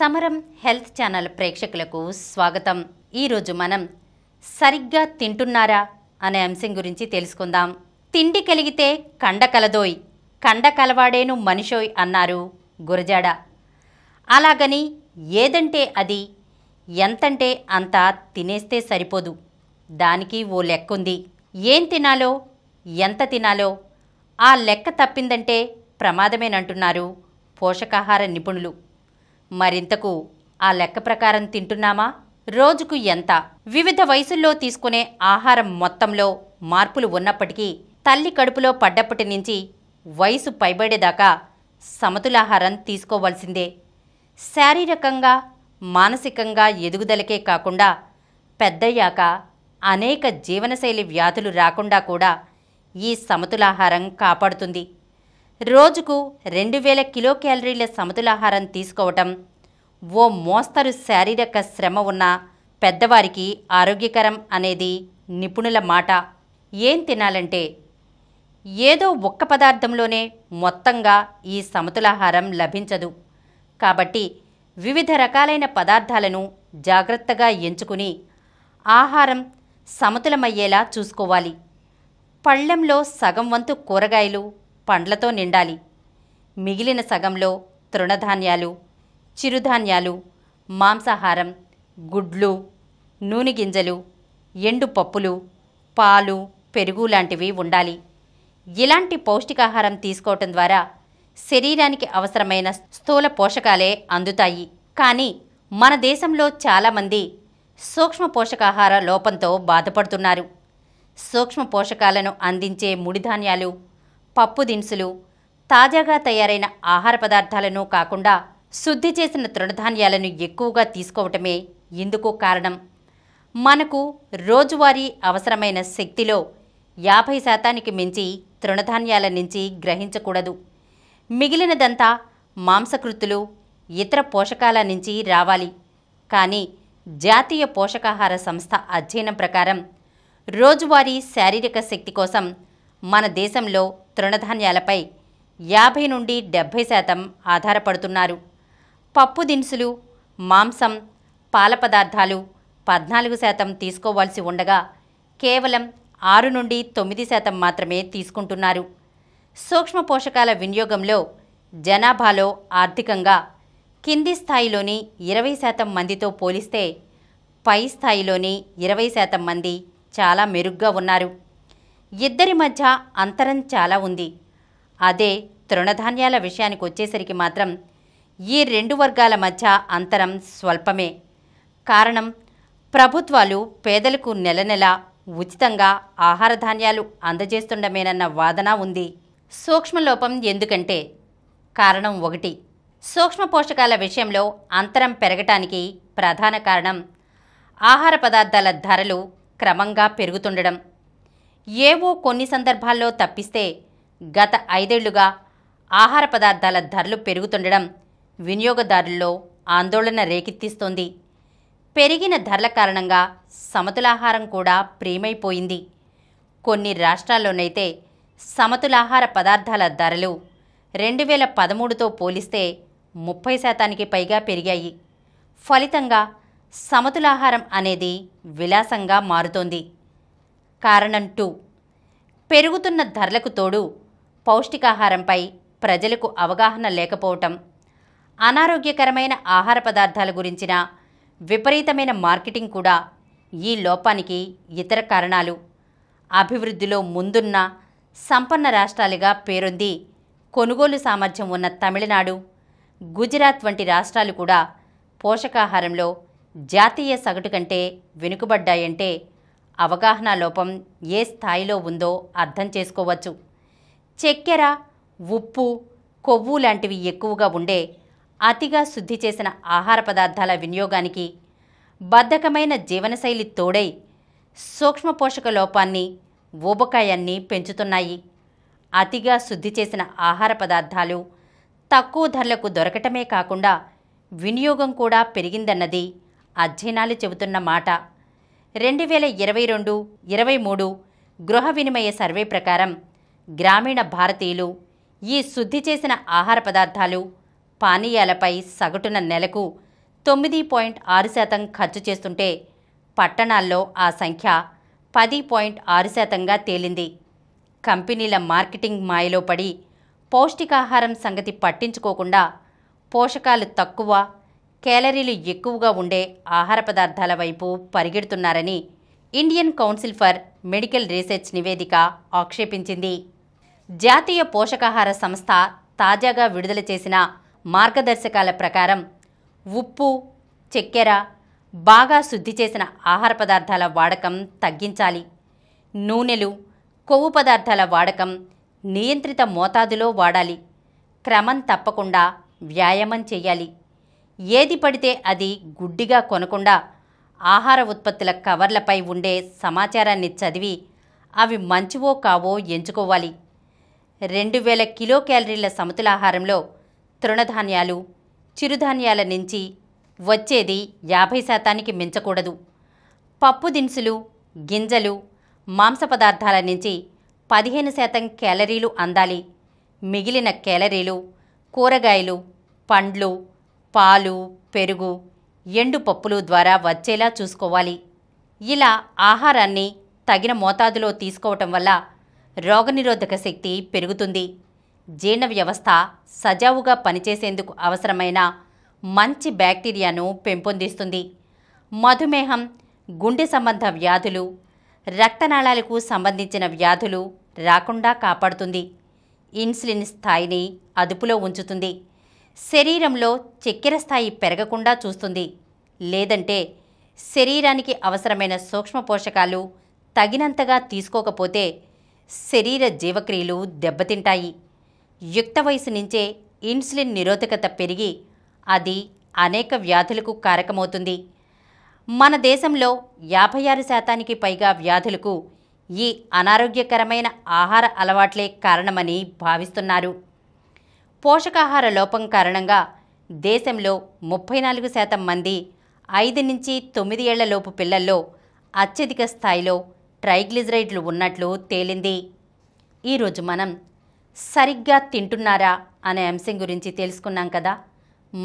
సమరం health channel ప్రేక్షకులకు స్వాగతం ఈరోజు మనం సరిగ్గా తింటున్నారా అనే అంశం గురించి తెలుసుకుందాం తిండి కలిగితే కండ కలదోయ్ కండ కలవాడేను మనిషోయ్ అన్నారు గురజాడ అలాగని ఏదంటే అది ఎంతంటే అంత తినేస్తే సరిపోదు దానికి ఓ లెక్కుంది ఏం తినాలో ఎంత తినాలో ఆ లెక్క తప్పిందంటే ప్రమాదమేనంటున్నారు పోషకాహార నిపుణులు మరింతకు ఆ లెక్క ప్రకారం తింటున్నామా రోజుకు ఎంత వివిధ వయసుల్లో తీసుకునే ఆహారం మొత్తంలో మార్పులు ఉన్నప్పటికీ తల్లి కడుపులో పడ్డప్పటి నుంచి వయసు పైబడేదాకా సమతులాహారం తీసుకోవాల్సిందే శారీరకంగా మానసికంగా ఎదుగుదలకే కాకుండా పెద్దయ్యాక అనేక జీవనశైలి వ్యాధులు రాకుండా కూడా ఈ సమతులాహారం కాపాడుతుంది రోజుకు రెండు వేల కిలో క్యాలరీల సమతులాహారం తీసుకోవటం ఓ మోస్తరు శారీరక శ్రమ ఉన్న పెద్దవారికి ఆరోగ్యకరం అనేది నిపుణుల మాట ఏం తినాలంటే ఏదో ఒక్క పదార్థంలోనే మొత్తంగా ఈ సమతులాహారం లభించదు కాబట్టి వివిధ రకాలైన పదార్థాలను జాగ్రత్తగా ఎంచుకుని ఆహారం సమతులమయ్యేలా చూసుకోవాలి పళ్లెంలో సగం వంతు కూరగాయలు పండ్లతో నిండాలి మిగిలిన సగంలో తృణధాన్యాలు చిరుధాన్యాలు మాంసాహారం గుడ్లు నూనె గింజలు ఎండు పప్పులు పాలు పెరుగు లాంటివి ఉండాలి ఇలాంటి పౌష్టికాహారం తీసుకోవటం ద్వారా శరీరానికి అవసరమైన స్థూల పోషకాలే అందుతాయి కానీ మన దేశంలో చాలామంది సూక్ష్మ పోషకాహార లోపంతో బాధపడుతున్నారు సూక్ష్మ పోషకాలను అందించే ముడిధాన్యాలు పప్పు దినుసులు తాజాగా తయారైన ఆహార పదార్థాలను కాకుండా శుద్ధి చేసిన తృణధాన్యాలను ఎక్కువగా తీసుకోవటమే ఇందుకు కారణం మనకు రోజువారీ అవసరమైన శక్తిలో యాభై శాతానికి మించి తృణధాన్యాల నుంచి గ్రహించకూడదు మిగిలినదంతా మాంసకృతులు ఇతర పోషకాల నుంచి రావాలి కానీ జాతీయ పోషకాహార సంస్థ అధ్యయనం ప్రకారం రోజువారీ శారీరక శక్తి కోసం మన దేశంలో తృణధాన్యాలపై యాభై నుండి డెబ్భై శాతం ఆధారపడుతున్నారు పప్పు దినుసులు మాంసం పాల పదార్థాలు పద్నాలుగు శాతం తీసుకోవాల్సి ఉండగా కేవలం ఆరు నుండి తొమ్మిది శాతం మాత్రమే తీసుకుంటున్నారు సూక్ష్మ పోషకాల వినియోగంలో జనాభాలో ఆర్థికంగా కింది స్థాయిలోని ఇరవై శాతం మందితో పోలిస్తే పై స్థాయిలోని ఇరవై శాతం మంది చాలా మెరుగ్గా ఉన్నారు ఇద్దరి మధ్య అంతరం చాలా ఉంది అదే తృణధాన్యాల విషయానికి వచ్చేసరికి మాత్రం ఈ రెండు వర్గాల మధ్య అంతరం స్వల్పమే కారణం ప్రభుత్వాలు పేదలకు నెల నెల ఉచితంగా ఆహార ధాన్యాలు అందజేస్తుండమేనన్న వాదన ఉంది సూక్ష్మలోపం ఎందుకంటే కారణం ఒకటి సూక్ష్మ పోషకాల విషయంలో అంతరం పెరగటానికి ప్రధాన కారణం ఆహార పదార్థాల ధరలు క్రమంగా పెరుగుతుండడం ఏవో కొన్ని సందర్భాల్లో తప్పిస్తే గత ఐదేళ్లుగా ఆహార పదార్థాల ధరలు పెరుగుతుండడం వినియోగదారుల్లో ఆందోళన రేకెత్తిస్తోంది పెరిగిన ధరల కారణంగా సమతులాహారం కూడా ప్రేమైపోయింది కొన్ని రాష్ట్రాల్లోనైతే సమతులాహార పదార్థాల ధరలు రెండు వేల పదమూడుతో పోలిస్తే ముప్పై శాతానికి పైగా పెరిగాయి ఫలితంగా సమతులాహారం అనేది విలాసంగా మారుతోంది కారణం టూ పెరుగుతున్న ధరలకు తోడు పౌష్టికాహారంపై ప్రజలకు అవగాహన లేకపోవటం అనారోగ్యకరమైన ఆహార పదార్థాల గురించిన విపరీతమైన మార్కెటింగ్ కూడా ఈ లోపానికి ఇతర కారణాలు అభివృద్ధిలో ముందున్న సంపన్న రాష్ట్రాలుగా పేరొంది కొనుగోలు సామర్థ్యం ఉన్న తమిళనాడు గుజరాత్ వంటి రాష్ట్రాలు కూడా పోషకాహారంలో జాతీయ సగటు కంటే వెనుకబడ్డాయంటే అవగాహన లోపం ఏ స్థాయిలో ఉందో అర్థం చేసుకోవచ్చు చక్కెర ఉప్పు కొవ్వు లాంటివి ఎక్కువగా ఉండే అతిగా శుద్ధి చేసిన ఆహార పదార్థాల వినియోగానికి బద్ధకమైన జీవనశైలి తోడై సూక్ష్మ పోషక లోపాన్ని ఊబకాయాన్ని పెంచుతున్నాయి అతిగా శుద్ధి చేసిన ఆహార పదార్థాలు తక్కువ ధరలకు దొరకటమే కాకుండా వినియోగం కూడా పెరిగిందన్నది అధ్యయనాలు చెబుతున్న మాట రెండు వేల ఇరవై రెండు ఇరవై మూడు గృహ వినిమయ సర్వే ప్రకారం గ్రామీణ భారతీయులు ఈ శుద్ధి చేసిన ఆహార పదార్థాలు పానీయాలపై సగటున నెలకు తొమ్మిది పాయింట్ ఆరు శాతం ఖర్చు చేస్తుంటే పట్టణాల్లో ఆ సంఖ్య పది పాయింట్ ఆరు శాతంగా తేలింది కంపెనీల మార్కెటింగ్ మాయలో పడి పౌష్టికాహారం సంగతి పట్టించుకోకుండా పోషకాలు తక్కువ క్యాలరీలు ఎక్కువగా ఉండే ఆహార పదార్థాల వైపు పరిగెడుతున్నారని Indian Council for Medical Research నివేదిక ఆక్షేపించింది జాతీయ పోషకాహార సంస్థ తాజాగా విడుదల చేసిన మార్గదర్శకాల ప్రకారం ఉప్పు చక్కెర బాగా శుద్ధి చేసిన ఆహార పదార్థాల వాడకం తగ్గించాలి నూనెలు కొవ్వు పదార్థాల వాడకం నియంత్రిత మోతాదులో వాడాలి క్రమం తప్పకుండా వ్యాయామం చేయాలి ఏది పడితే అది గుడ్డిగా కొనకుండా ఆహార ఉత్పత్తుల కవర్లపై ఉండే సమాచారాన్ని చదివి అవి మంచివో కావో ఎంచుకోవాలి రెండు వేల కిలో క్యాలరీల సమతులాహారంలో తృణధాన్యాలు చిరుధాన్యాల నుంచి వచ్చేది యాభై శాతానికి మించకూడదు పప్పు దినుసులు గింజలు మాంస పదార్థాల నుంచి పదిహేను శాతం క్యాలరీలు అందాలి మిగిలిన క్యాలరీలు కూరగాయలు పండ్లు పాలు పెరుగు ఎండు పప్పులు ద్వారా వచ్చేలా చూసుకోవాలి ఇలా ఆహారాన్ని తగిన మోతాదులో తీసుకోవటం వల్ల రోగనిరోధక శక్తి పెరుగుతుంది జీర్ణ వ్యవస్థ సజావుగా పనిచేసేందుకు అవసరమైన మంచి బ్యాక్టీరియాను పెంపొందిస్తుంది మధుమేహం గుండె సంబంధ వ్యాధులు రక్తనాళాలకు సంబంధించిన వ్యాధులు రాకుండా కాపాడుతుంది ఇన్సులిన్ స్థాయిని అదుపులో ఉంచుతుంది శరీరంలో చక్కెర స్థాయి పెరగకుండా చూస్తుంది లేదంటే శరీరానికి అవసరమైన సూక్ష్మ పోషకాలు తగినంతగా తీసుకోకపోతే శరీర జీవక్రియలు దెబ్బతింటాయి యుక్త వయసు నుంచే ఇన్సులిన్ నిరోధకత పెరిగి అది అనేక వ్యాధులకు కారకమవుతుంది మన దేశంలో యాభై ఆరు శాతానికి పైగా వ్యాధులకు ఈ అనారోగ్యకరమైన ఆహార అలవాట్లే కారణమని భావిస్తున్నారు పోషకాహార లోపం కారణంగా దేశంలో ముప్పై నాలుగు శాతం మంది ఐదు నుంచి తొమ్మిది ఏళ్లలోపు పిల్లల్లో అత్యధిక స్థాయిలో ట్రైగ్లిజరైడ్లు ఉన్నట్లు తేలింది ఈరోజు మనం సరిగ్గా తింటున్నారా అనే అంశం గురించి తెలుసుకున్నాం కదా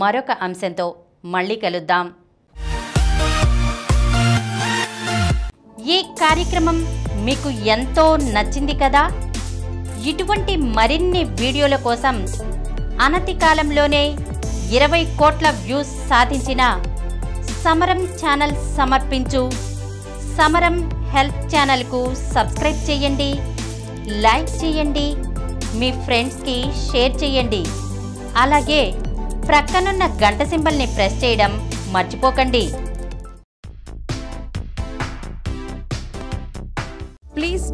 మరొక అంశంతో మళ్ళీ కలుద్దాం ఈ కార్యక్రమం మీకు ఎంతో నచ్చింది కదా ఇటువంటి మరిన్ని వీడియోల కోసం అనతి కాలంలోనే ఇరవై కోట్ల వ్యూస్ సాధించిన సమరం ఛానల్ సమర్పించు సమరం హెల్త్ ఛానల్కు సబ్స్క్రైబ్ చేయండి లైక్ చేయండి మీ ఫ్రెండ్స్కి షేర్ చేయండి అలాగే ప్రక్కనున్న గంట సింబల్ని ప్రెస్ చేయడం మర్చిపోకండి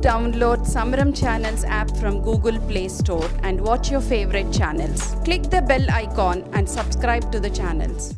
download Samram Channels app from Google Play Store and watch your favorite channels. Click the bell icon and subscribe to the channels.